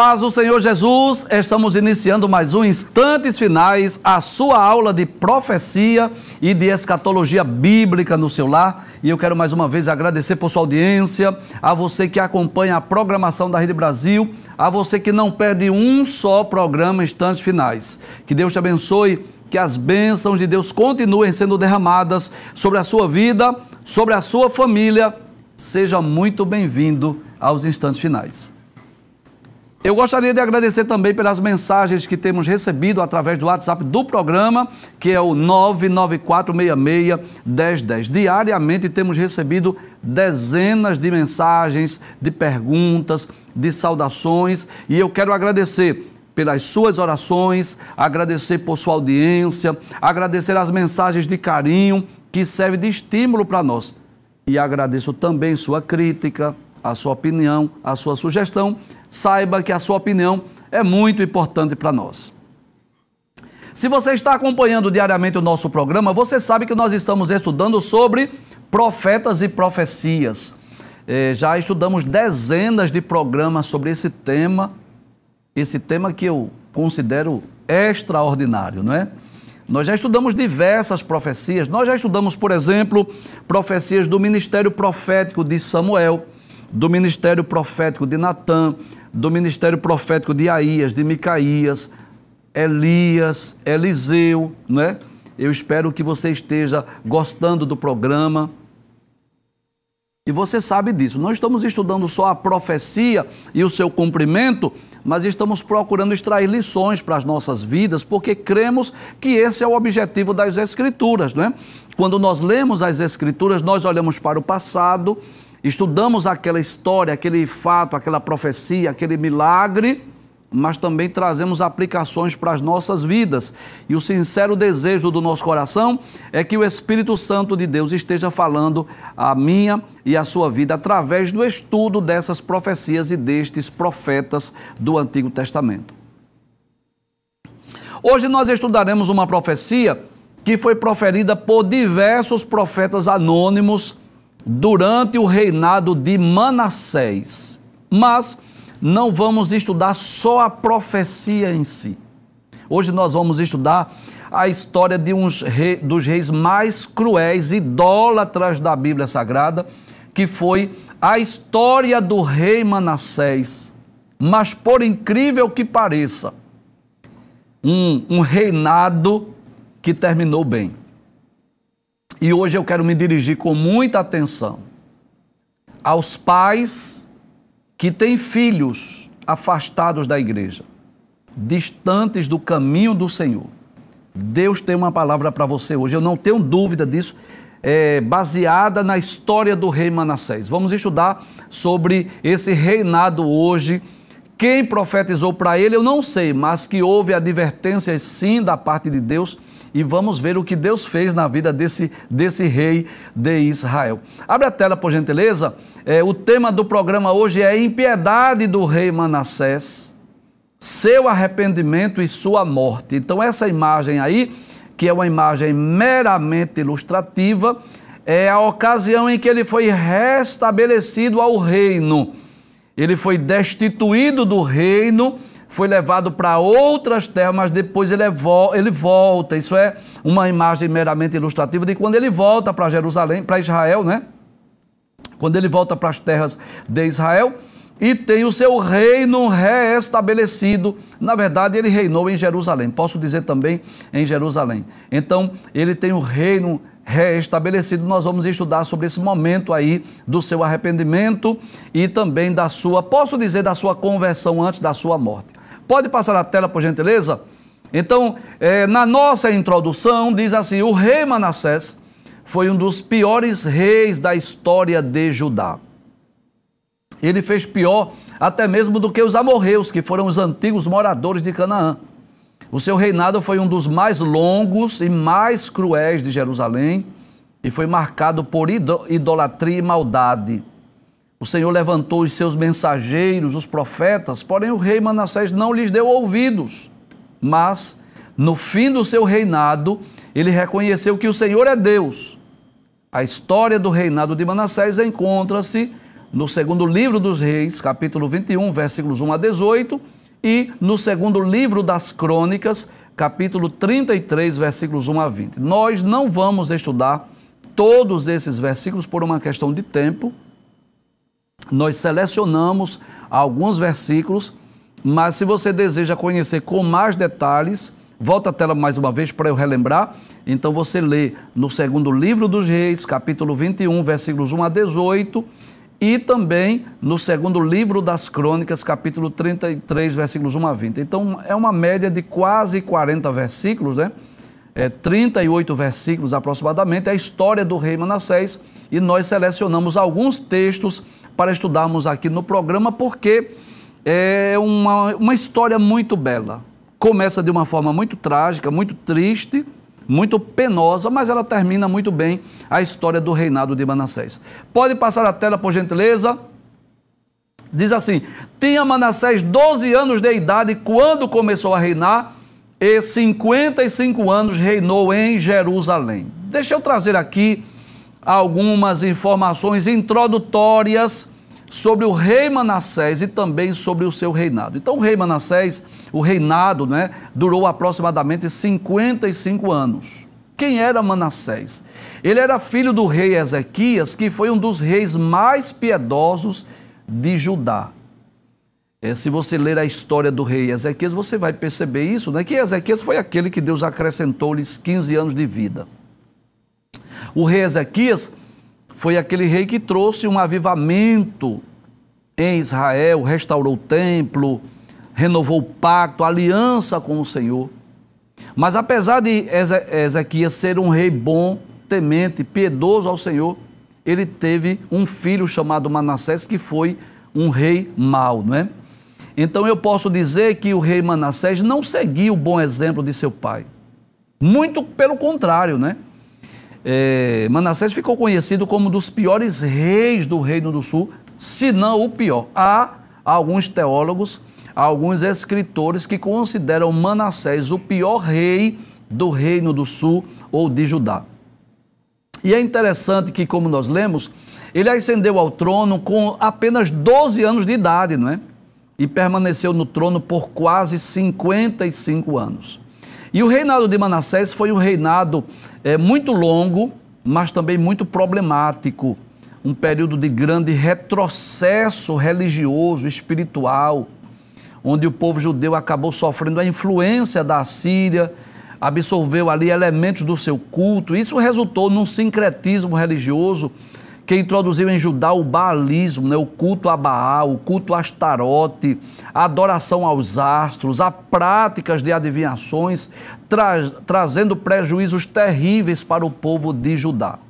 paz do Senhor Jesus, estamos iniciando mais um Instantes Finais, a sua aula de profecia e de escatologia bíblica no seu lar. E eu quero mais uma vez agradecer por sua audiência, a você que acompanha a programação da Rede Brasil, a você que não perde um só programa Instantes Finais. Que Deus te abençoe, que as bênçãos de Deus continuem sendo derramadas sobre a sua vida, sobre a sua família. Seja muito bem-vindo aos instantes finais. Eu gostaria de agradecer também pelas mensagens que temos recebido através do WhatsApp do programa, que é o 994661010. Diariamente temos recebido dezenas de mensagens, de perguntas, de saudações, e eu quero agradecer pelas suas orações, agradecer por sua audiência, agradecer as mensagens de carinho que serve de estímulo para nós. E agradeço também sua crítica, a sua opinião, a sua sugestão saiba que a sua opinião é muito importante para nós. Se você está acompanhando diariamente o nosso programa, você sabe que nós estamos estudando sobre profetas e profecias. É, já estudamos dezenas de programas sobre esse tema, esse tema que eu considero extraordinário, não é? Nós já estudamos diversas profecias. Nós já estudamos, por exemplo, profecias do ministério profético de Samuel, do ministério profético de Natã, do ministério profético de Aías, de Micaías, Elias, Eliseu, né? Eu espero que você esteja gostando do programa. E você sabe disso. Não estamos estudando só a profecia e o seu cumprimento, mas estamos procurando extrair lições para as nossas vidas, porque cremos que esse é o objetivo das Escrituras, não é? Quando nós lemos as Escrituras, nós olhamos para o passado, Estudamos aquela história, aquele fato, aquela profecia, aquele milagre, mas também trazemos aplicações para as nossas vidas. E o sincero desejo do nosso coração é que o Espírito Santo de Deus esteja falando a minha e a sua vida através do estudo dessas profecias e destes profetas do Antigo Testamento. Hoje nós estudaremos uma profecia que foi proferida por diversos profetas anônimos durante o reinado de Manassés. Mas não vamos estudar só a profecia em si. Hoje nós vamos estudar a história de uns rei, dos reis mais cruéis, idólatras da Bíblia Sagrada, que foi a história do rei Manassés. Mas por incrível que pareça, um, um reinado que terminou bem. E hoje eu quero me dirigir com muita atenção aos pais que têm filhos afastados da igreja, distantes do caminho do Senhor. Deus tem uma palavra para você hoje, eu não tenho dúvida disso, é, baseada na história do rei Manassés. Vamos estudar sobre esse reinado hoje. Quem profetizou para ele, eu não sei, mas que houve advertências sim da parte de Deus e vamos ver o que Deus fez na vida desse, desse rei de Israel. Abre a tela, por gentileza. É, o tema do programa hoje é Impiedade do rei Manassés, seu arrependimento e sua morte. Então, essa imagem aí, que é uma imagem meramente ilustrativa, é a ocasião em que ele foi restabelecido ao reino. Ele foi destituído do reino foi levado para outras terras, mas depois ele, é vo ele volta. Isso é uma imagem meramente ilustrativa de quando ele volta para Jerusalém, para Israel, né? Quando ele volta para as terras de Israel e tem o seu reino reestabelecido. Na verdade, ele reinou em Jerusalém. Posso dizer também em Jerusalém. Então, ele tem o reino reestabelecido. Nós vamos estudar sobre esse momento aí do seu arrependimento e também da sua, posso dizer, da sua conversão antes da sua morte. Pode passar a tela, por gentileza? Então, é, na nossa introdução, diz assim: o rei Manassés foi um dos piores reis da história de Judá. Ele fez pior até mesmo do que os amorreus, que foram os antigos moradores de Canaã. O seu reinado foi um dos mais longos e mais cruéis de Jerusalém e foi marcado por idolatria e maldade. O Senhor levantou os seus mensageiros, os profetas, porém o rei Manassés não lhes deu ouvidos. Mas, no fim do seu reinado, ele reconheceu que o Senhor é Deus. A história do reinado de Manassés encontra-se no segundo livro dos Reis, capítulo 21, versículos 1 a 18, e no segundo livro das Crônicas, capítulo 33, versículos 1 a 20. Nós não vamos estudar todos esses versículos por uma questão de tempo, nós selecionamos alguns versículos, mas se você deseja conhecer com mais detalhes, volta a tela mais uma vez para eu relembrar. Então você lê no segundo livro dos Reis, capítulo 21, versículos 1 a 18, e também no segundo livro das Crônicas, capítulo 33, versículos 1 a 20. Então é uma média de quase 40 versículos, né? É, 38 versículos aproximadamente, é a história do rei Manassés, e nós selecionamos alguns textos para estudarmos aqui no programa, porque é uma, uma história muito bela. Começa de uma forma muito trágica, muito triste, muito penosa, mas ela termina muito bem a história do reinado de Manassés. Pode passar a tela, por gentileza. Diz assim: Tinha Manassés 12 anos de idade quando começou a reinar, e 55 anos reinou em Jerusalém. Deixa eu trazer aqui algumas informações introdutórias sobre o rei Manassés e também sobre o seu reinado. Então, o rei Manassés, o reinado, né, durou aproximadamente 55 anos. Quem era Manassés? Ele era filho do rei Ezequias, que foi um dos reis mais piedosos de Judá. É, se você ler a história do rei Ezequias, você vai perceber isso, né? Que Ezequias foi aquele que Deus acrescentou-lhes 15 anos de vida. O rei Ezequias foi aquele rei que trouxe um avivamento em Israel, restaurou o templo, renovou o pacto, aliança com o Senhor. Mas apesar de Ezequias ser um rei bom, temente, piedoso ao Senhor, ele teve um filho chamado Manassés que foi um rei mau, não é? Então eu posso dizer que o rei Manassés não seguiu o bom exemplo de seu pai. Muito pelo contrário, né? É, Manassés ficou conhecido como um dos piores reis do Reino do Sul, se não o pior. Há alguns teólogos, alguns escritores que consideram Manassés o pior rei do Reino do Sul ou de Judá. E é interessante que, como nós lemos, ele ascendeu ao trono com apenas 12 anos de idade, não é? E permaneceu no trono por quase 55 anos. E o reinado de Manassés foi um reinado é, muito longo, mas também muito problemático. Um período de grande retrocesso religioso, espiritual, onde o povo judeu acabou sofrendo a influência da Síria, absorveu ali elementos do seu culto. Isso resultou num sincretismo religioso que introduziu em Judá o baalismo, né, o culto a Baal, o culto a Astarote, a adoração aos astros, a práticas de adivinhações, tra trazendo prejuízos terríveis para o povo de Judá.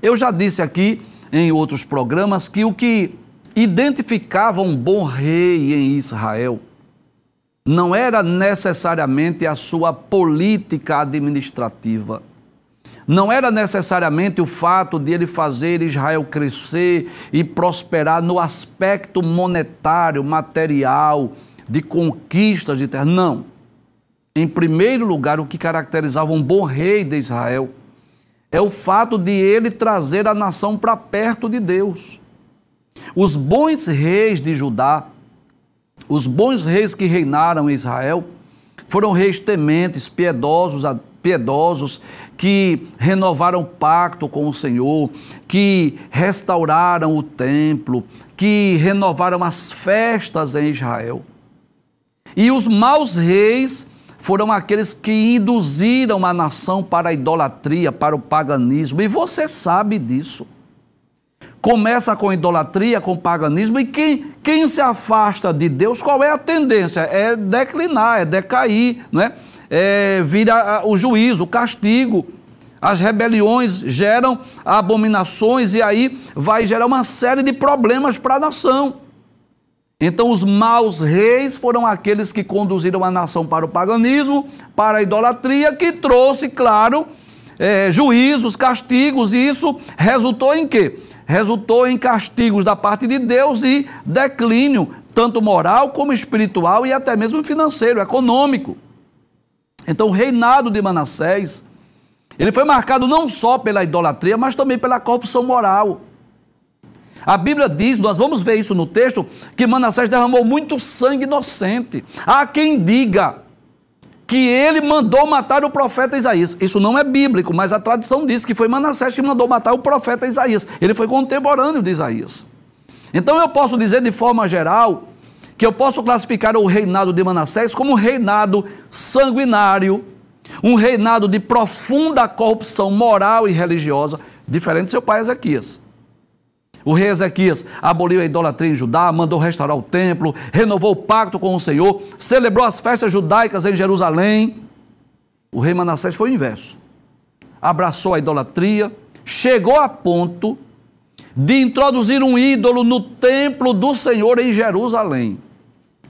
Eu já disse aqui em outros programas que o que identificava um bom rei em Israel não era necessariamente a sua política administrativa não era necessariamente o fato de ele fazer Israel crescer e prosperar no aspecto monetário, material, de conquistas de terra. Não. Em primeiro lugar, o que caracterizava um bom rei de Israel é o fato de ele trazer a nação para perto de Deus. Os bons reis de Judá, os bons reis que reinaram em Israel, foram reis tementes, piedosos, piedosos que renovaram o pacto com o Senhor, que restauraram o templo, que renovaram as festas em Israel. E os maus reis foram aqueles que induziram a nação para a idolatria, para o paganismo, e você sabe disso. Começa com idolatria, com paganismo, e quem, quem se afasta de Deus, qual é a tendência? É declinar, é decair, não é? é, vira o juízo, o castigo. As rebeliões geram abominações e aí vai gerar uma série de problemas para a nação. Então, os maus reis foram aqueles que conduziram a nação para o paganismo, para a idolatria, que trouxe, claro, é, juízos, castigos, e isso resultou em quê? Resultou em castigos da parte de Deus e declínio, tanto moral como espiritual e até mesmo financeiro, econômico. Então, o reinado de Manassés, ele foi marcado não só pela idolatria, mas também pela corrupção moral. A Bíblia diz, nós vamos ver isso no texto, que Manassés derramou muito sangue inocente. Há quem diga que ele mandou matar o profeta Isaías. Isso não é bíblico, mas a tradição diz que foi Manassés que mandou matar o profeta Isaías. Ele foi contemporâneo de Isaías. Então eu posso dizer de forma geral que eu posso classificar o reinado de Manassés como um reinado sanguinário, um reinado de profunda corrupção moral e religiosa, diferente do seu pai Ezequias. O rei Ezequias aboliu a idolatria em Judá, mandou restaurar o templo, renovou o pacto com o Senhor, celebrou as festas judaicas em Jerusalém. O rei Manassés foi o inverso. Abraçou a idolatria, chegou a ponto de introduzir um ídolo no templo do Senhor em Jerusalém.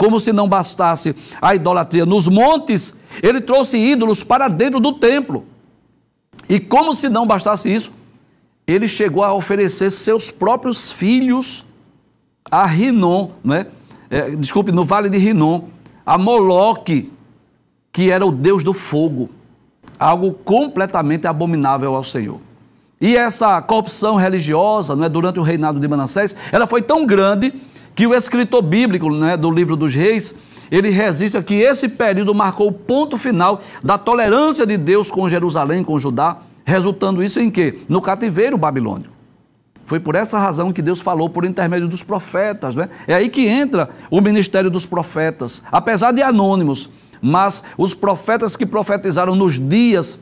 Como se não bastasse a idolatria nos montes, ele trouxe ídolos para dentro do templo. E como se não bastasse isso, ele chegou a oferecer seus próprios filhos a Rinom, não né? É, desculpe, no vale de Rinom, a Moloque, que era o deus do fogo, algo completamente abominável ao Senhor. E essa corrupção religiosa, é? durante o reinado de Manassés, ela foi tão grande que o escritor bíblico né, do livro dos reis, ele resiste a que esse período marcou o ponto final da tolerância de Deus com Jerusalém, com Judá, resultando isso em quê? No cativeiro babilônico. Foi por essa razão que Deus falou por intermédio dos profetas. Né? É aí que entra o ministério dos profetas. Apesar de anônimos, mas os profetas que profetizaram nos dias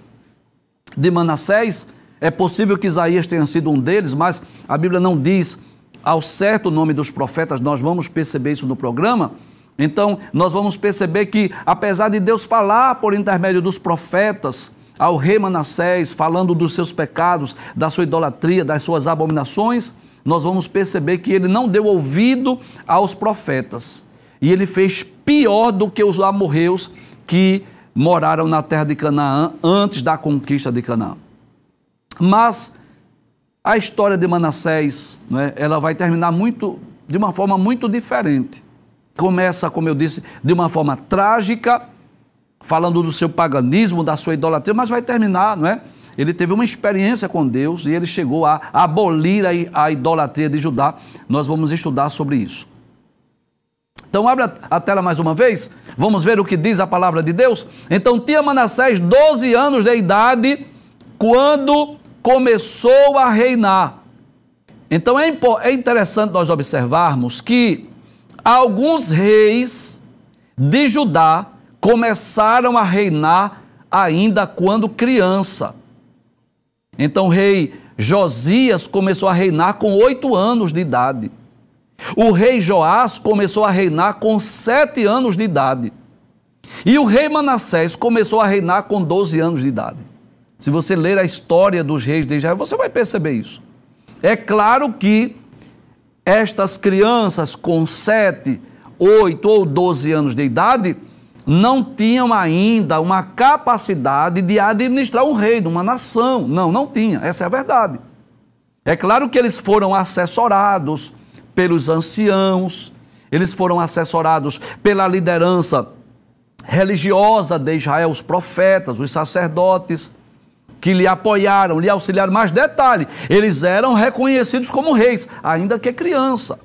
de Manassés, é possível que Isaías tenha sido um deles, mas a Bíblia não diz ao certo o nome dos profetas, nós vamos perceber isso no programa. Então, nós vamos perceber que, apesar de Deus falar por intermédio dos profetas, ao rei Manassés, falando dos seus pecados, da sua idolatria, das suas abominações, nós vamos perceber que ele não deu ouvido aos profetas. E ele fez pior do que os amorreus que moraram na terra de Canaã antes da conquista de Canaã. Mas a história de Manassés, né, ela vai terminar muito, de uma forma muito diferente. Começa, como eu disse, de uma forma trágica, falando do seu paganismo, da sua idolatria, mas vai terminar, não é? Ele teve uma experiência com Deus e ele chegou a abolir a, a idolatria de Judá. Nós vamos estudar sobre isso. Então abra a tela mais uma vez, vamos ver o que diz a palavra de Deus. Então tinha Manassés 12 anos de idade quando começou a reinar. Então é, é interessante nós observarmos que alguns reis de Judá começaram a reinar ainda quando criança. Então o rei Josias começou a reinar com oito anos de idade. O rei Joás começou a reinar com sete anos de idade. E o rei Manassés começou a reinar com 12 anos de idade. Se você ler a história dos reis de Israel, você vai perceber isso. É claro que estas crianças com 7, 8 ou 12 anos de idade não tinham ainda uma capacidade de administrar um reino, uma nação. Não, não tinha, essa é a verdade. É claro que eles foram assessorados pelos anciãos, eles foram assessorados pela liderança religiosa de Israel, os profetas, os sacerdotes, que lhe apoiaram, lhe auxiliaram. mais detalhe, eles eram reconhecidos como reis, ainda que criança.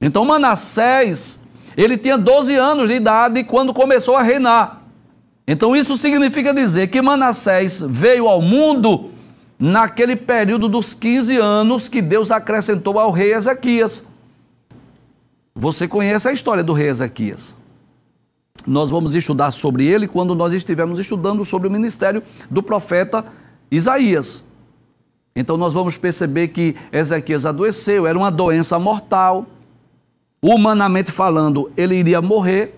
Então Manassés, ele tinha 12 anos de idade quando começou a reinar. Então isso significa dizer que Manassés veio ao mundo naquele período dos 15 anos que Deus acrescentou ao rei Ezequias. Você conhece a história do rei Ezequias? Nós vamos estudar sobre ele quando nós estivermos estudando sobre o ministério do profeta Isaías. Então nós vamos perceber que Ezequias adoeceu, era uma doença mortal. Humanamente falando, ele iria morrer.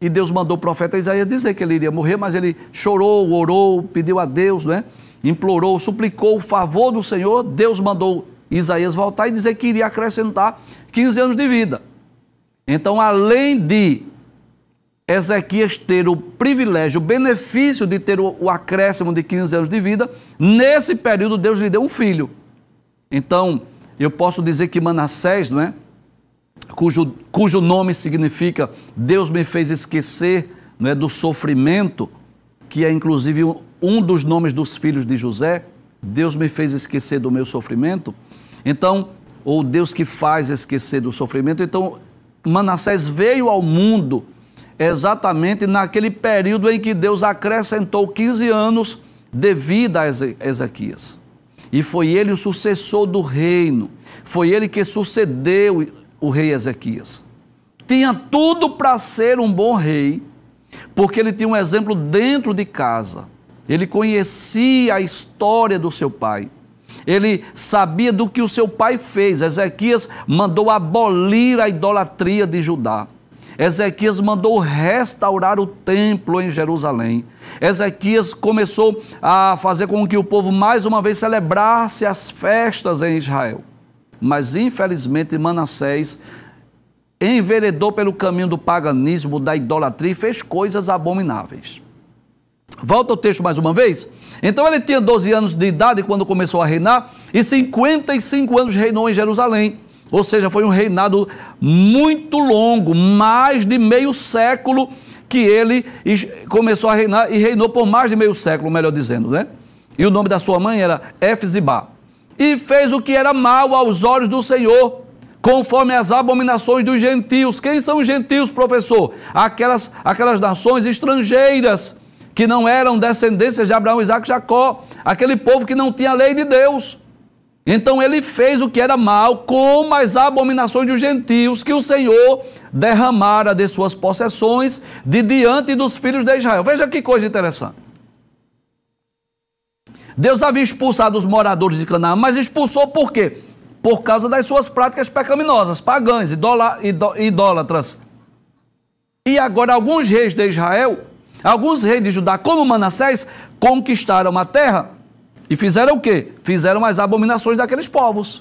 E Deus mandou o profeta Isaías dizer que ele iria morrer, mas ele chorou, orou, pediu a Deus, né? implorou, suplicou o favor do Senhor. Deus mandou Isaías voltar e dizer que iria acrescentar 15 anos de vida. Então, além de Ezequias ter o privilégio, o benefício de ter o, acréscimo de 15 anos de vida, nesse período Deus lhe deu um filho. Então, eu posso dizer que Manassés, não é? Cujo, cujo nome significa Deus me fez esquecer não é, do sofrimento, que é inclusive um dos nomes dos filhos de José, Deus me fez esquecer do meu sofrimento. Então, ou Deus que faz esquecer do sofrimento. Então, Manassés veio ao mundo exatamente naquele período em que Deus acrescentou 15 anos de vida a Ezequias. E foi ele o sucessor do reino, foi ele que sucedeu o rei Ezequias. Tinha tudo para ser um bom rei, porque ele tinha um exemplo dentro de casa. Ele conhecia a história do seu pai. Ele sabia do que o seu pai fez. Ezequias mandou abolir a idolatria de Judá. Ezequias mandou restaurar o templo em Jerusalém. Ezequias começou a fazer com que o povo mais uma vez celebrasse as festas em Israel. Mas infelizmente Manassés enveredou pelo caminho do paganismo, da idolatria e fez coisas abomináveis. Volta ao texto mais uma vez. Então ele tinha 12 anos de idade quando começou a reinar e 55 anos reinou em Jerusalém. Ou seja, foi um reinado muito longo, mais de meio século que ele começou a reinar e reinou por mais de meio século, melhor dizendo, né? E o nome da sua mãe era Efzibá. E fez o que era mal aos olhos do Senhor, conforme as abominações dos gentios. Quem são os gentios, professor? Aquelas, aquelas nações estrangeiras que não eram descendências de Abraão, Isaac e Jacó, aquele povo que não tinha a lei de Deus. Então ele fez o que era mal, como as abominações dos gentios que o Senhor derramara de suas possessões de diante dos filhos de Israel. Veja que coisa interessante. Deus havia expulsado os moradores de Canaã, mas expulsou por quê? Por causa das suas práticas pecaminosas, pagãs, idólatras. E agora alguns reis de Israel, alguns reis de Judá, como Manassés, conquistaram a terra e fizeram o quê? Fizeram as abominações daqueles povos,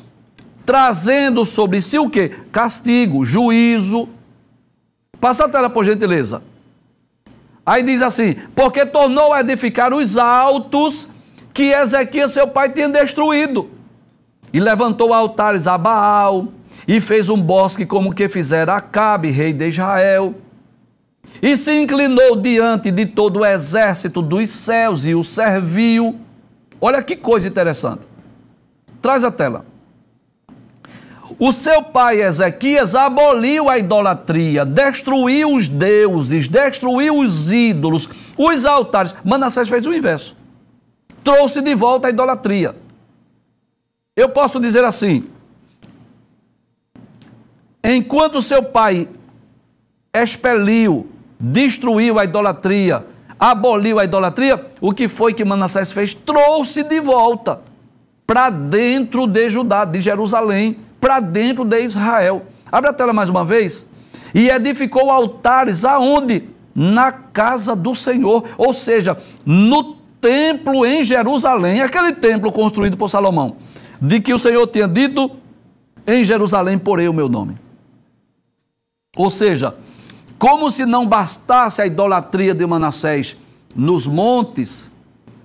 trazendo sobre si o quê? Castigo, juízo. Passa a tela, por gentileza. Aí diz assim: porque tornou a edificar os altos que Ezequias, seu pai, tinha destruído, e levantou altares a Baal, e fez um bosque como que fizera Acabe, rei de Israel. E se inclinou diante de todo o exército dos céus e o serviu. Olha que coisa interessante. Traz a tela. O seu pai Ezequias aboliu a idolatria, destruiu os deuses, destruiu os ídolos, os altares. Manassés fez o inverso. Trouxe de volta a idolatria. Eu posso dizer assim: enquanto seu pai expeliu, destruiu a idolatria, aboliu a idolatria, o que foi que Manassés fez? Trouxe de volta para dentro de Judá, de Jerusalém, para dentro de Israel. Abre a tela mais uma vez. E edificou altares aonde? Na casa do Senhor, ou seja, no templo em Jerusalém, aquele templo construído por Salomão, de que o Senhor tinha dito: em Jerusalém porei o meu nome. Ou seja, como se não bastasse a idolatria de Manassés nos montes,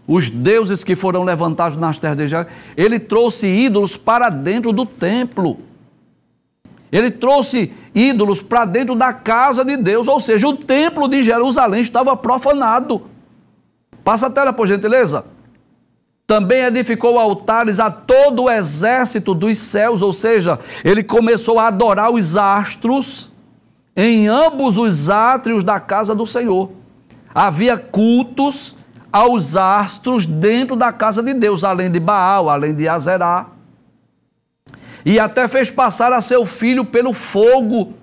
os deuses que foram levantados nas terras de Israel, ele trouxe ídolos para dentro do templo. Ele trouxe ídolos para dentro da casa de Deus, ou seja, o templo de Jerusalém estava profanado. Passa a tela, por gentileza. Também edificou altares a todo o exército dos céus, ou seja, ele começou a adorar os astros em ambos os átrios da casa do Senhor. Havia cultos aos astros dentro da casa de Deus, além de Baal, além de Azerá. E até fez passar a seu filho pelo fogo,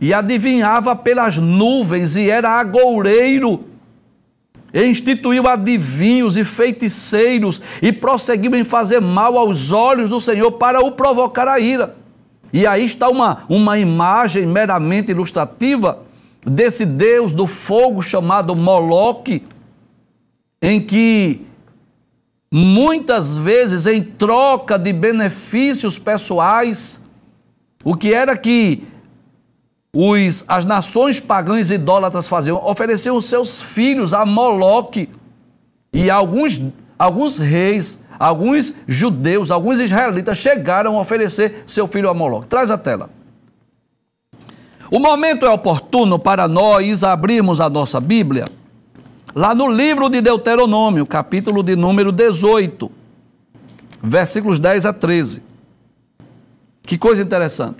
e adivinhava pelas nuvens, e era agoureiro. E instituiu adivinhos e feiticeiros, e prosseguiu em fazer mal aos olhos do Senhor para o provocar a ira. E aí está uma, uma imagem meramente ilustrativa desse deus do fogo chamado Moloque, em que muitas vezes em troca de benefícios pessoais, o que era que os, as nações pagãs e idólatras faziam? Ofereciam seus filhos a Moloque e alguns, alguns reis alguns judeus, alguns israelitas chegaram a oferecer seu filho a Moloque. Traz a tela. O momento é oportuno para nós abrirmos a nossa Bíblia lá no livro de Deuteronômio, capítulo de número 18, versículos 10 a 13. Que coisa interessante.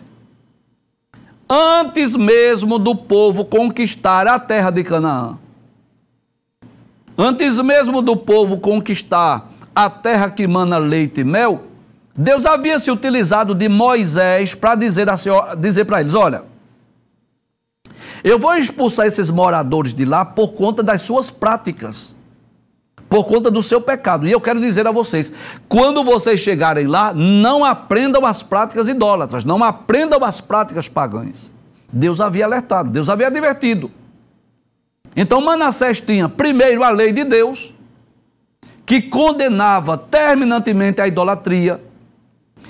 Antes mesmo do povo conquistar a terra de Canaã, antes mesmo do povo conquistar a terra que mana leite e mel, Deus havia se utilizado de Moisés para dizer, dizer para eles: olha, eu vou expulsar esses moradores de lá por conta das suas práticas, por conta do seu pecado. E eu quero dizer a vocês: quando vocês chegarem lá, não aprendam as práticas idólatras, não aprendam as práticas pagãs. Deus havia alertado, Deus havia advertido. Então Manassés tinha primeiro a lei de Deus, que condenava terminantemente a idolatria.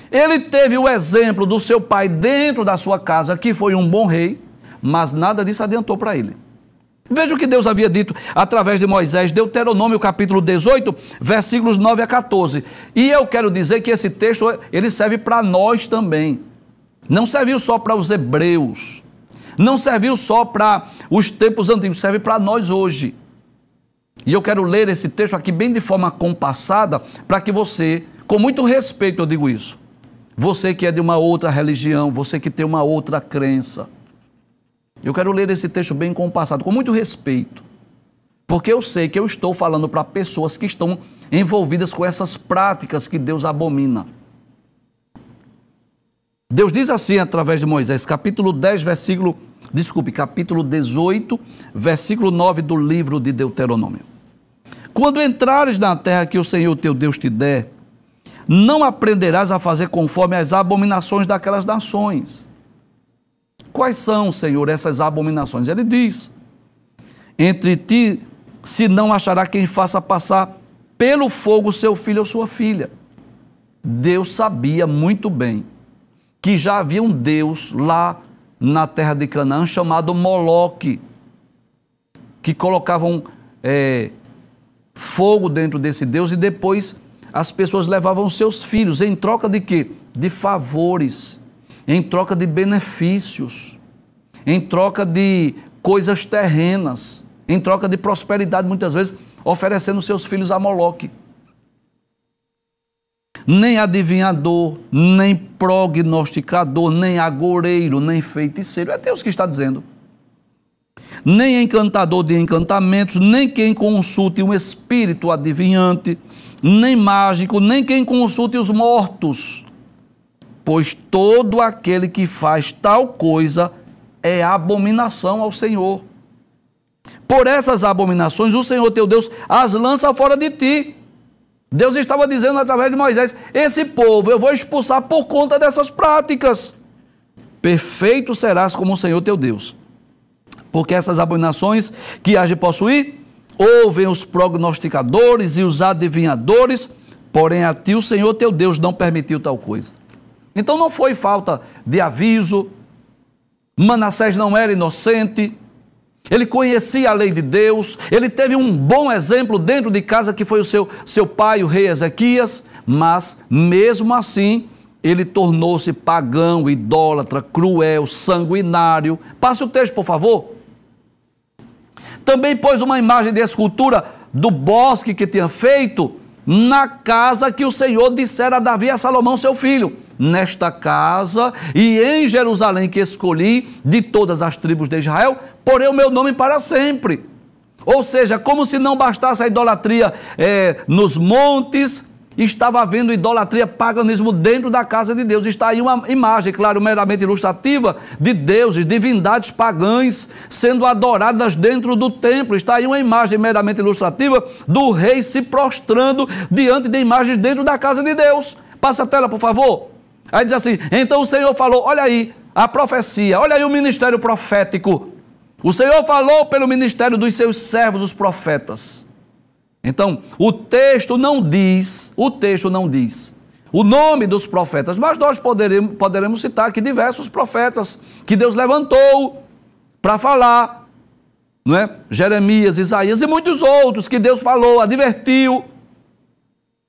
Ele teve o exemplo do seu pai dentro da sua casa, que foi um bom rei, mas nada disso adiantou para ele. Veja o que Deus havia dito através de Moisés, Deuteronômio capítulo 18, versículos 9 a 14. E eu quero dizer que esse texto ele serve para nós também. Não serviu só para os hebreus, não serviu só para os tempos antigos, serve para nós hoje. E eu quero ler esse texto aqui bem de forma compassada, para que você, com muito respeito eu digo isso, você que é de uma outra religião, você que tem uma outra crença, eu quero ler esse texto bem compassado, com muito respeito, porque eu sei que eu estou falando para pessoas que estão envolvidas com essas práticas que Deus abomina. Deus diz assim através de Moisés, capítulo 10, versículo desculpe, capítulo 18, versículo 9 do livro de Deuteronômio. Quando entrares na terra que o Senhor teu Deus te der, não aprenderás a fazer conforme as abominações daquelas nações. Quais são, Senhor, essas abominações? Ele diz: Entre ti se não achará quem faça passar pelo fogo seu filho ou sua filha. Deus sabia muito bem que já havia um Deus lá na terra de Canaã chamado Moloque, que colocavam é, fogo dentro desse Deus e depois as pessoas levavam seus filhos em troca de quê? De favores, em troca de benefícios, em troca de coisas terrenas, em troca de prosperidade, muitas vezes oferecendo seus filhos a Moloque nem adivinhador, nem prognosticador, nem agoureiro, nem feiticeiro. É Deus que está dizendo. Nem encantador de encantamentos, nem quem consulte um espírito adivinhante, nem mágico, nem quem consulte os mortos. Pois todo aquele que faz tal coisa é abominação ao Senhor. Por essas abominações, o Senhor teu Deus as lança fora de ti Deus estava dizendo através de Moisés: Esse povo eu vou expulsar por conta dessas práticas. Perfeito serás como o Senhor teu Deus. Porque essas abominações que has de possuir, ouvem os prognosticadores e os adivinhadores, porém a ti o Senhor teu Deus não permitiu tal coisa. Então não foi falta de aviso, Manassés não era inocente, ele conhecia a lei de Deus, ele teve um bom exemplo dentro de casa que foi o seu, seu pai, o rei Ezequias, mas mesmo assim ele tornou-se pagão, idólatra, cruel, sanguinário. Passe o texto, por favor. Também pôs uma imagem de escultura do bosque que tinha feito na casa que o Senhor dissera a Davi e a Salomão, seu filho. Nesta casa e em Jerusalém que escolhi de todas as tribos de Israel, porém o meu nome para sempre. Ou seja, como se não bastasse a idolatria é, nos montes, Estava havendo idolatria, paganismo dentro da casa de Deus. Está aí uma imagem, claro, meramente ilustrativa, de deuses, divindades pagãs sendo adoradas dentro do templo. Está aí uma imagem meramente ilustrativa do rei se prostrando diante de imagens dentro da casa de Deus. Passa a tela, por favor. Aí diz assim: então o Senhor falou: olha aí a profecia, olha aí o ministério profético. O Senhor falou pelo ministério dos seus servos, os profetas. Então, o texto não diz, o texto não diz o nome dos profetas, mas nós poderemos, poderemos citar que diversos profetas que Deus levantou para falar, não é? Jeremias, Isaías e muitos outros que Deus falou, advertiu.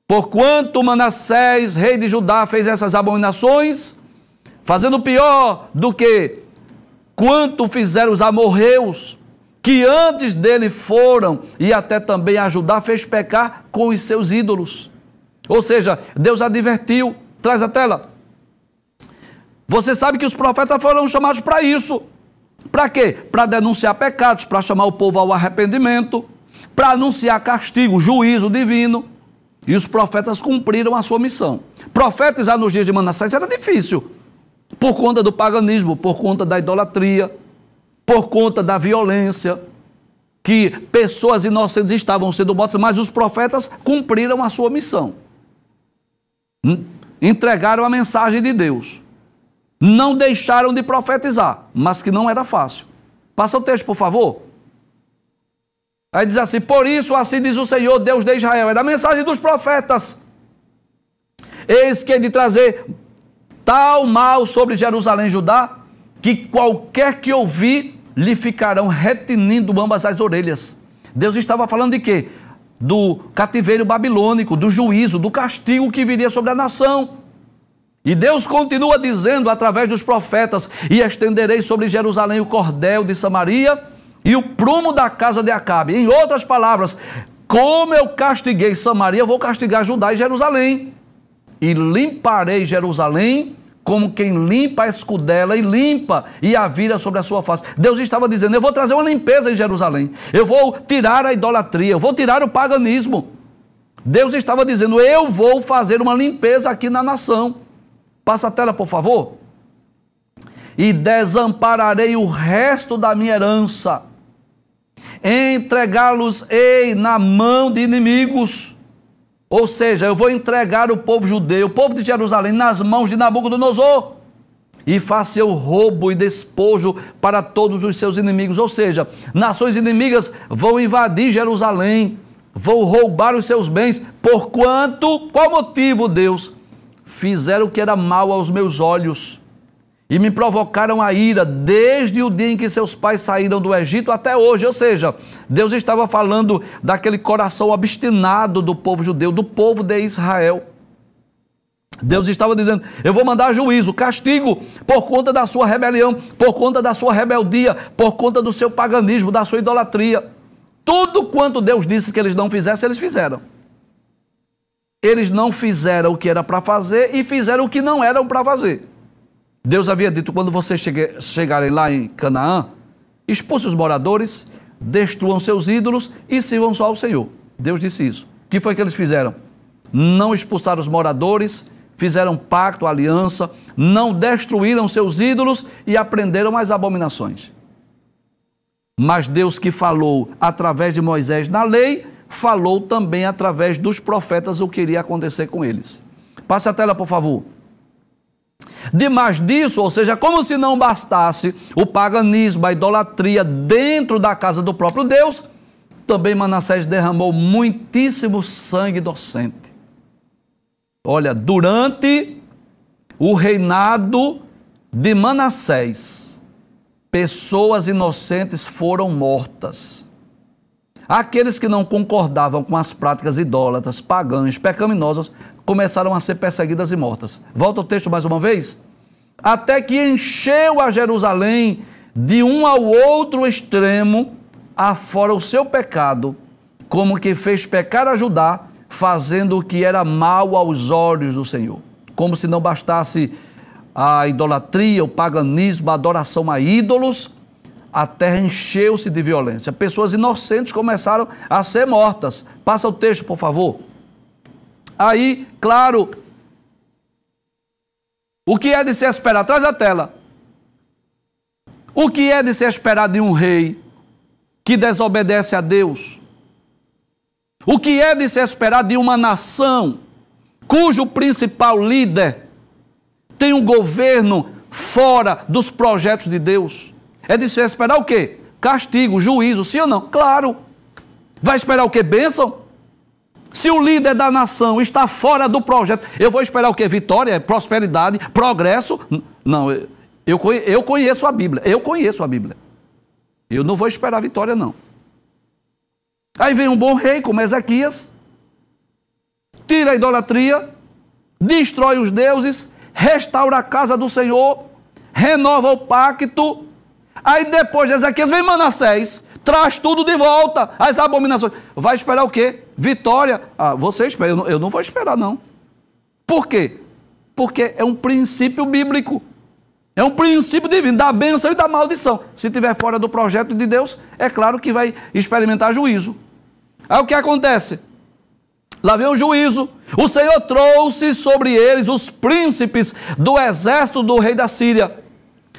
Porquanto Manassés, rei de Judá, fez essas abominações, fazendo pior do que quanto fizeram os amorreus, que antes dele foram e até também ajudar, fez pecar com os seus ídolos. Ou seja, Deus advertiu. Traz a tela. Você sabe que os profetas foram chamados para isso. Para quê? Para denunciar pecados, para chamar o povo ao arrependimento, para anunciar castigo, juízo divino. E os profetas cumpriram a sua missão. Profetizar nos dias de Manassés era difícil, por conta do paganismo, por conta da idolatria, por conta da violência, que pessoas inocentes estavam sendo mortas, mas os profetas cumpriram a sua missão. Hum, entregaram a mensagem de Deus. Não deixaram de profetizar, mas que não era fácil. Passa o texto, por favor. Aí diz assim: Por isso, assim diz o Senhor, Deus de Israel. Era é a mensagem dos profetas. Eis que é de trazer tal mal sobre Jerusalém, Judá, que qualquer que ouvir lhe ficarão retinindo ambas as orelhas. Deus estava falando de quê? Do cativeiro babilônico, do juízo, do castigo que viria sobre a nação. E Deus continua dizendo através dos profetas: E estenderei sobre Jerusalém o cordel de Samaria e o prumo da casa de Acabe. Em outras palavras, como eu castiguei Samaria, eu vou castigar Judá e Jerusalém. E limparei Jerusalém como quem limpa a escudela e limpa e a vira sobre a sua face. Deus estava dizendo: Eu vou trazer uma limpeza em Jerusalém, eu vou tirar a idolatria, eu vou tirar o paganismo. Deus estava dizendo: Eu vou fazer uma limpeza aqui na nação. Passa a tela, por favor. E desampararei o resto da minha herança, entregá-los-ei na mão de inimigos ou seja, eu vou entregar o povo judeu, o povo de Jerusalém, nas mãos de Nabucodonosor e faça eu roubo e despojo para todos os seus inimigos. Ou seja, nações inimigas vão invadir Jerusalém, vão roubar os seus bens, porquanto, qual motivo, Deus? Fizeram o que era mal aos meus olhos e me provocaram a ira desde o dia em que seus pais saíram do Egito até hoje. Ou seja, Deus estava falando daquele coração obstinado do povo judeu, do povo de Israel. Deus estava dizendo: Eu vou mandar juízo, castigo, por conta da sua rebelião, por conta da sua rebeldia, por conta do seu paganismo, da sua idolatria. Tudo quanto Deus disse que eles não fizessem, eles fizeram. Eles não fizeram o que era para fazer e fizeram o que não eram para fazer. Deus havia dito: quando vocês chegue, chegarem lá em Canaã, expulse os moradores, destruam seus ídolos e sirvam só ao Senhor. Deus disse isso. O que foi que eles fizeram? Não expulsaram os moradores, fizeram pacto, aliança, não destruíram seus ídolos e aprenderam as abominações. Mas Deus que falou através de Moisés na lei, falou também através dos profetas o que iria acontecer com eles. Passe a tela, por favor. Demais disso, ou seja, como se não bastasse o paganismo, a idolatria dentro da casa do próprio Deus, também Manassés derramou muitíssimo sangue docente. Olha, durante o reinado de Manassés, pessoas inocentes foram mortas. Aqueles que não concordavam com as práticas idólatras, pagãs, pecaminosas, começaram a ser perseguidas e mortas. Volta o texto mais uma vez. Até que encheu a Jerusalém de um ao outro extremo, afora o seu pecado, como que fez pecar a Judá, fazendo o que era mal aos olhos do Senhor. Como se não bastasse a idolatria, o paganismo, a adoração a ídolos, a terra encheu-se de violência. Pessoas inocentes começaram a ser mortas. Passa o texto, por favor. Aí, claro, o que é de se esperar? Traz a tela. O que é de se esperar de um rei que desobedece a Deus? O que é de se esperar de uma nação cujo principal líder tem um governo fora dos projetos de Deus? É de se esperar o quê? Castigo, juízo, sim ou não? Claro. Vai esperar o quê? Bênção? Se o líder da nação está fora do projeto, eu vou esperar o quê? Vitória, prosperidade, progresso? Não, eu, eu conheço a Bíblia. Eu conheço a Bíblia. Eu não vou esperar vitória, não. Aí vem um bom rei como Ezequias, tira a idolatria, destrói os deuses, restaura a casa do Senhor, renova o pacto, Aí depois de Ezequias vem Manassés, traz tudo de volta, as abominações. Vai esperar o quê? Vitória. Ah, você espera, eu não, eu não vou esperar não. Por quê? Porque é um princípio bíblico. É um princípio divino, da bênção e da maldição. Se estiver fora do projeto de Deus, é claro que vai experimentar juízo. Aí o que acontece? Lá vem o juízo. O Senhor trouxe sobre eles os príncipes do exército do rei da Síria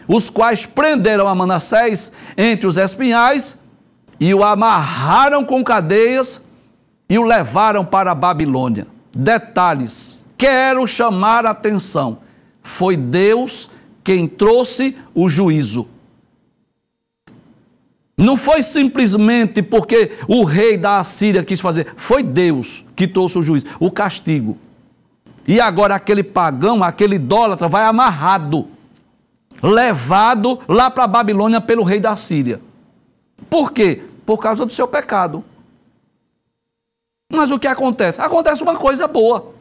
os quais prenderam a Manassés entre os espinhais e o amarraram com cadeias e o levaram para a Babilônia. Detalhes, quero chamar a atenção. Foi Deus quem trouxe o juízo. Não foi simplesmente porque o rei da Assíria quis fazer, foi Deus que trouxe o juízo, o castigo. E agora aquele pagão, aquele idólatra vai amarrado levado lá para a Babilônia pelo rei da Síria. Por quê? Por causa do seu pecado. Mas o que acontece? Acontece uma coisa boa.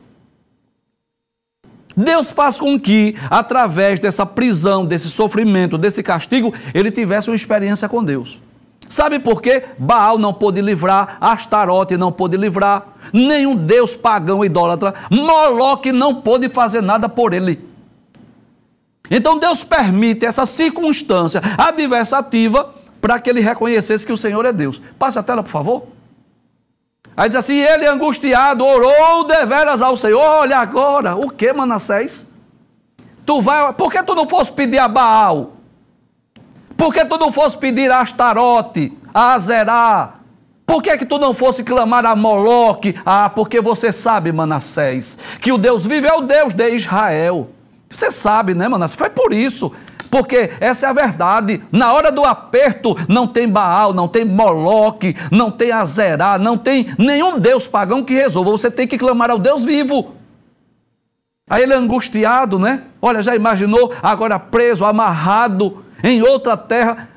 Deus faz com que, através dessa prisão, desse sofrimento, desse castigo, ele tivesse uma experiência com Deus. Sabe por quê? Baal não pôde livrar, Astarote não pôde livrar, nenhum deus pagão idólatra, Moloque não pôde fazer nada por ele. Então Deus permite essa circunstância adversativa para que ele reconhecesse que o Senhor é Deus. Passa a tela, por favor. Aí diz assim: ele angustiado orou deveras ao Senhor. Olha agora, o que, Manassés? Tu vai, por que tu não fosse pedir a Baal? Por que tu não fosse pedir a Astarote, a Azerá? Por que, que tu não fosse clamar a Moloque? Ah, porque você sabe, Manassés, que o Deus vive é o Deus de Israel. Você sabe, né, Manassés? Foi por isso. Porque essa é a verdade. Na hora do aperto, não tem Baal, não tem Moloque, não tem Azerá, não tem nenhum Deus pagão que resolva. Você tem que clamar ao Deus vivo. Aí ele é angustiado, né? Olha, já imaginou? Agora preso, amarrado em outra terra.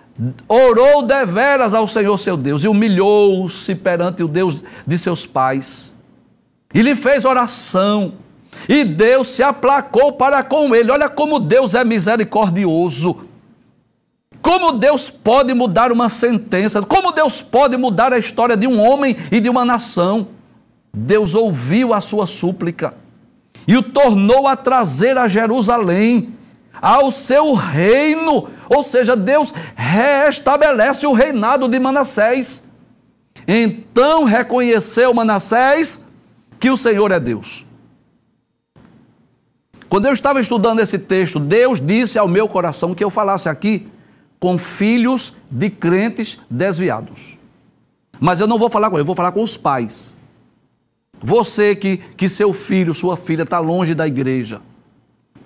Orou deveras ao Senhor seu Deus e humilhou-se perante o Deus de seus pais. E lhe fez oração. E Deus se aplacou para com ele. Olha como Deus é misericordioso. Como Deus pode mudar uma sentença? Como Deus pode mudar a história de um homem e de uma nação? Deus ouviu a sua súplica e o tornou a trazer a Jerusalém ao seu reino, ou seja, Deus restabelece o reinado de Manassés. Então reconheceu Manassés que o Senhor é Deus. Quando eu estava estudando esse texto, Deus disse ao meu coração que eu falasse aqui com filhos de crentes desviados. Mas eu não vou falar com eles, eu vou falar com os pais. Você que, que seu filho, sua filha está longe da igreja,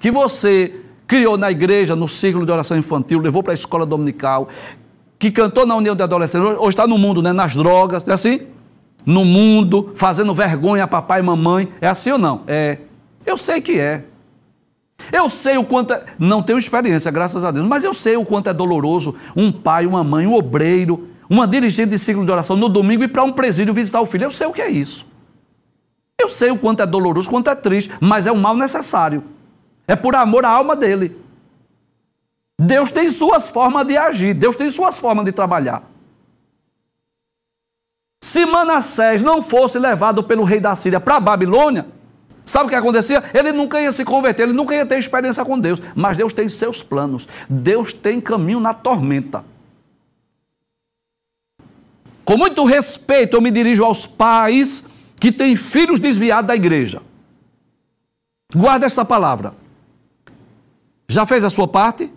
que você criou na igreja, no ciclo de oração infantil, levou para a escola dominical, que cantou na união de adolescentes, hoje está no mundo, né? nas drogas, é assim? No mundo, fazendo vergonha a papai e mamãe, é assim ou não? É. Eu sei que é. Eu sei o quanto é, não tenho experiência, graças a Deus, mas eu sei o quanto é doloroso um pai, uma mãe, um obreiro, uma dirigente de ciclo de oração no domingo ir para um presídio visitar o filho. Eu sei o que é isso. Eu sei o quanto é doloroso, quanto é triste, mas é um mal necessário. É por amor à alma dele. Deus tem suas formas de agir, Deus tem suas formas de trabalhar. Se Manassés não fosse levado pelo rei da Síria para a Babilônia, Sabe o que acontecia? Ele nunca ia se converter, ele nunca ia ter experiência com Deus. Mas Deus tem seus planos. Deus tem caminho na tormenta. Com muito respeito, eu me dirijo aos pais que têm filhos desviados da igreja. Guarda essa palavra. Já fez a sua parte?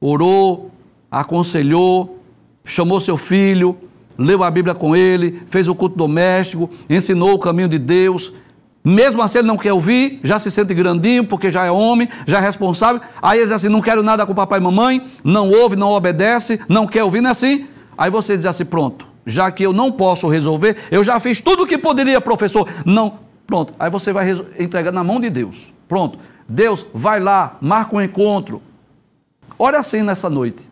Orou, aconselhou, chamou seu filho, leu a Bíblia com ele, fez o culto doméstico, ensinou o caminho de Deus, mesmo assim, ele não quer ouvir, já se sente grandinho, porque já é homem, já é responsável. Aí ele diz assim: não quero nada com papai e mamãe, não ouve, não obedece, não quer ouvir, não é assim. Aí você diz assim: pronto, já que eu não posso resolver, eu já fiz tudo o que poderia, professor. Não, pronto. Aí você vai entregar na mão de Deus. Pronto. Deus, vai lá, marca um encontro. Olha assim nessa noite.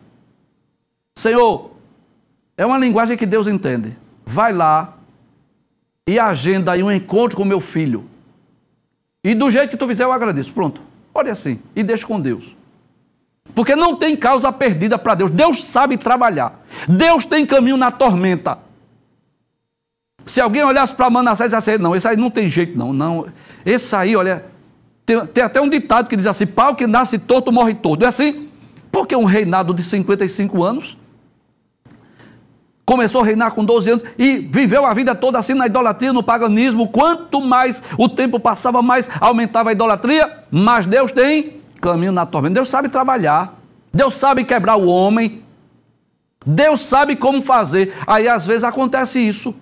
Senhor, é uma linguagem que Deus entende. Vai lá, e agenda aí um encontro com meu filho. E do jeito que tu fizer, eu agradeço. Pronto. Olha assim. E deixa com Deus. Porque não tem causa perdida para Deus. Deus sabe trabalhar. Deus tem caminho na tormenta. Se alguém olhasse para Manassés e assim, não, esse aí não tem jeito, não. não. Esse aí, olha, tem, tem até um ditado que diz assim: pau que nasce torto morre torto. É assim? Porque um reinado de 55 anos começou a reinar com 12 anos e viveu a vida toda assim na idolatria, no paganismo. Quanto mais o tempo passava, mais aumentava a idolatria. Mas Deus tem caminho na tormenta. Deus sabe trabalhar. Deus sabe quebrar o homem. Deus sabe como fazer. Aí às vezes acontece isso.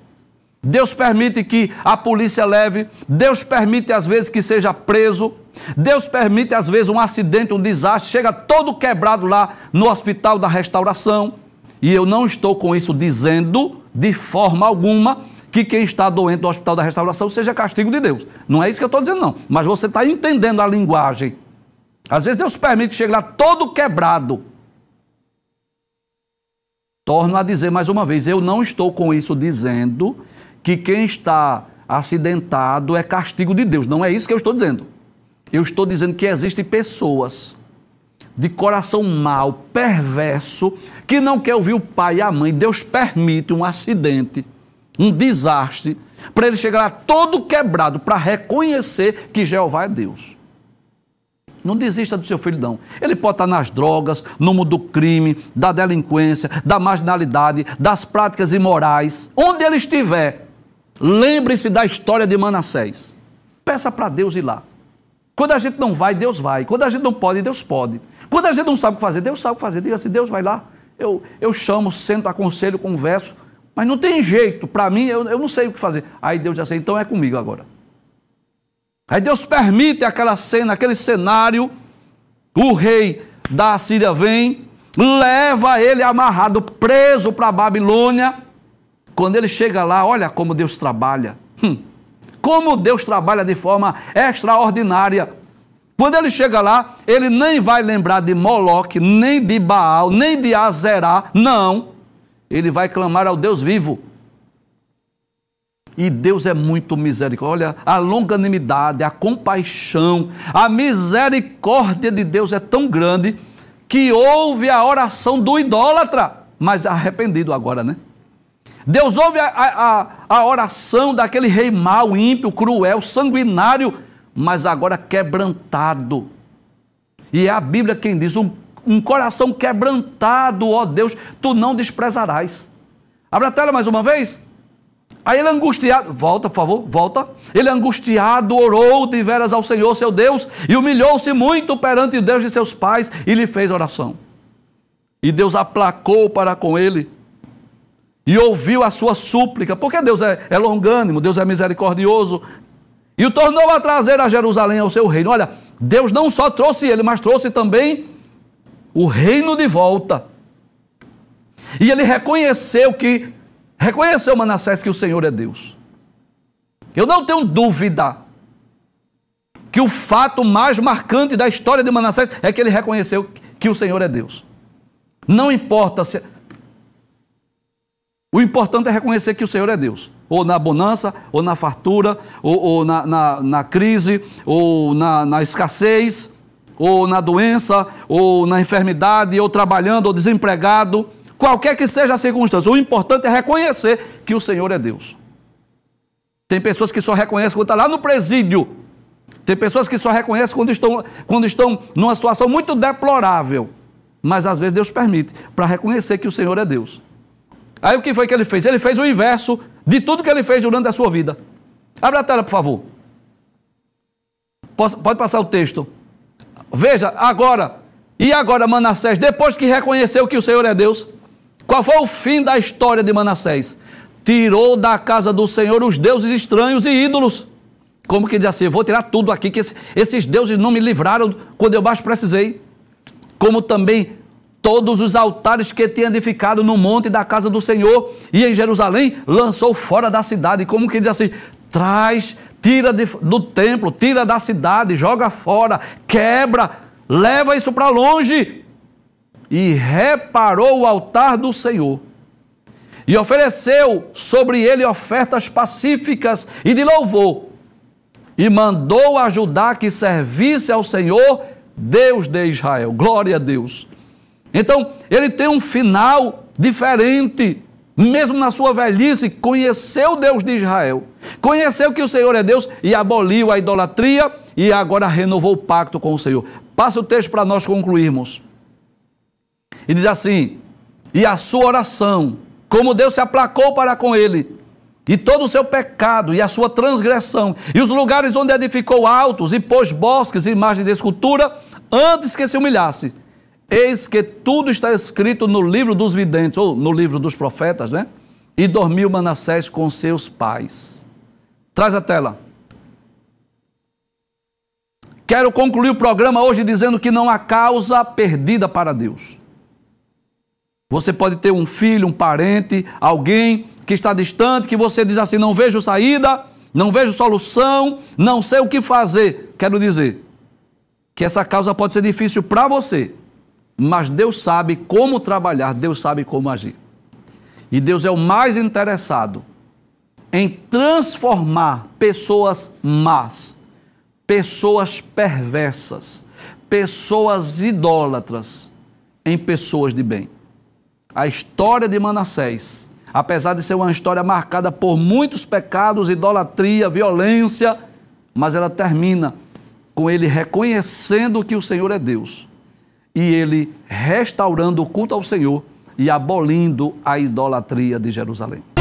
Deus permite que a polícia leve, Deus permite às vezes que seja preso, Deus permite às vezes um acidente, um desastre, chega todo quebrado lá no hospital da restauração. E eu não estou com isso dizendo, de forma alguma, que quem está doente do hospital da restauração seja castigo de Deus. Não é isso que eu estou dizendo, não. Mas você está entendendo a linguagem. Às vezes Deus permite chegar todo quebrado. Torno a dizer mais uma vez: eu não estou com isso dizendo que quem está acidentado é castigo de Deus. Não é isso que eu estou dizendo. Eu estou dizendo que existem pessoas de coração mau, perverso, que não quer ouvir o pai e a mãe, Deus permite um acidente, um desastre, para ele chegar lá todo quebrado, para reconhecer que Jeová é Deus. Não desista do seu filho, não. Ele pode estar nas drogas, no mundo do crime, da delinquência, da marginalidade, das práticas imorais. Onde ele estiver, lembre-se da história de Manassés. Peça para Deus ir lá. Quando a gente não vai, Deus vai. Quando a gente não pode, Deus pode. Quando a gente não sabe o que fazer, Deus sabe o que fazer. Diga assim, Deus vai lá, eu, eu chamo, sento, aconselho, converso, mas não tem jeito, para mim, eu, eu não sei o que fazer. Aí Deus diz assim, então é comigo agora. Aí Deus permite aquela cena, aquele cenário, o rei da Assíria vem, leva ele amarrado, preso para a Babilônia. Quando ele chega lá, olha como Deus trabalha. Hum. Como Deus trabalha de forma extraordinária. Quando ele chega lá, ele nem vai lembrar de Moloque, nem de Baal, nem de Azerá, não. Ele vai clamar ao Deus vivo. E Deus é muito misericórdia. Olha, a longanimidade, a compaixão, a misericórdia de Deus é tão grande que ouve a oração do idólatra, mas é arrependido agora, né? Deus ouve a, a, a oração daquele rei mau, ímpio, cruel, sanguinário, mas agora quebrantado. E é a Bíblia quem diz: um, um coração quebrantado, ó Deus, tu não desprezarás. Abre a tela mais uma vez. Aí ele é angustiado, volta, por favor, volta. Ele é angustiado orou de veras ao Senhor, seu Deus, e humilhou-se muito perante o Deus de seus pais e lhe fez oração. E Deus aplacou para com ele e ouviu a sua súplica, porque Deus é, é longânimo, Deus é misericordioso, e o tornou a trazer a Jerusalém ao seu reino. Olha, Deus não só trouxe ele, mas trouxe também o reino de volta. E ele reconheceu que, reconheceu Manassés que o Senhor é Deus. Eu não tenho dúvida que o fato mais marcante da história de Manassés é que ele reconheceu que o Senhor é Deus. Não importa se. O importante é reconhecer que o Senhor é Deus ou na bonança, ou na fartura, ou, ou na, na, na, crise, ou na, na escassez, ou na doença, ou na enfermidade, ou trabalhando, ou desempregado, qualquer que seja a circunstância, o importante é reconhecer que o Senhor é Deus. Tem pessoas que só reconhecem quando está lá no presídio. Tem pessoas que só reconhecem quando estão, quando estão numa situação muito deplorável. Mas às vezes Deus permite para reconhecer que o Senhor é Deus. Aí o que foi que ele fez? Ele fez o inverso de tudo que ele fez durante a sua vida. Abre a tela, por favor. Pode passar o texto. Veja, agora. E agora, Manassés, depois que reconheceu que o Senhor é Deus, qual foi o fim da história de Manassés? Tirou da casa do Senhor os deuses estranhos e ídolos. Como que diz assim? Eu vou tirar tudo aqui, que esses deuses não me livraram quando eu mais precisei. Como também todos os altares que tinha edificado no monte da casa do Senhor e em Jerusalém, lançou fora da cidade. Como que diz assim? Traz, tira de, do templo, tira da cidade, joga fora, quebra, leva isso para longe. E reparou o altar do Senhor e ofereceu sobre ele ofertas pacíficas e de louvor. E mandou ajudar que servisse ao Senhor, Deus de Israel. Glória a Deus. Então, ele tem um final diferente. Mesmo na sua velhice, conheceu o Deus de Israel. Conheceu que o Senhor é Deus e aboliu a idolatria e agora renovou o pacto com o Senhor. Passa o texto para nós concluirmos. E diz assim: E a sua oração, como Deus se aplacou para com ele, e todo o seu pecado e a sua transgressão, e os lugares onde edificou altos e pôs bosques e imagens de escultura, antes que se humilhasse Eis que tudo está escrito no livro dos videntes, ou no livro dos profetas, né? E dormiu Manassés com seus pais. Traz a tela. Quero concluir o programa hoje dizendo que não há causa perdida para Deus. Você pode ter um filho, um parente, alguém que está distante, que você diz assim: não vejo saída, não vejo solução, não sei o que fazer. Quero dizer que essa causa pode ser difícil para você, mas Deus sabe como trabalhar, Deus sabe como agir. E Deus é o mais interessado em transformar pessoas más, pessoas perversas, pessoas idólatras em pessoas de bem. A história de Manassés, apesar de ser uma história marcada por muitos pecados, idolatria, violência, mas ela termina com ele reconhecendo que o Senhor é Deus e ele restaurando o culto ao Senhor e abolindo a idolatria de Jerusalém.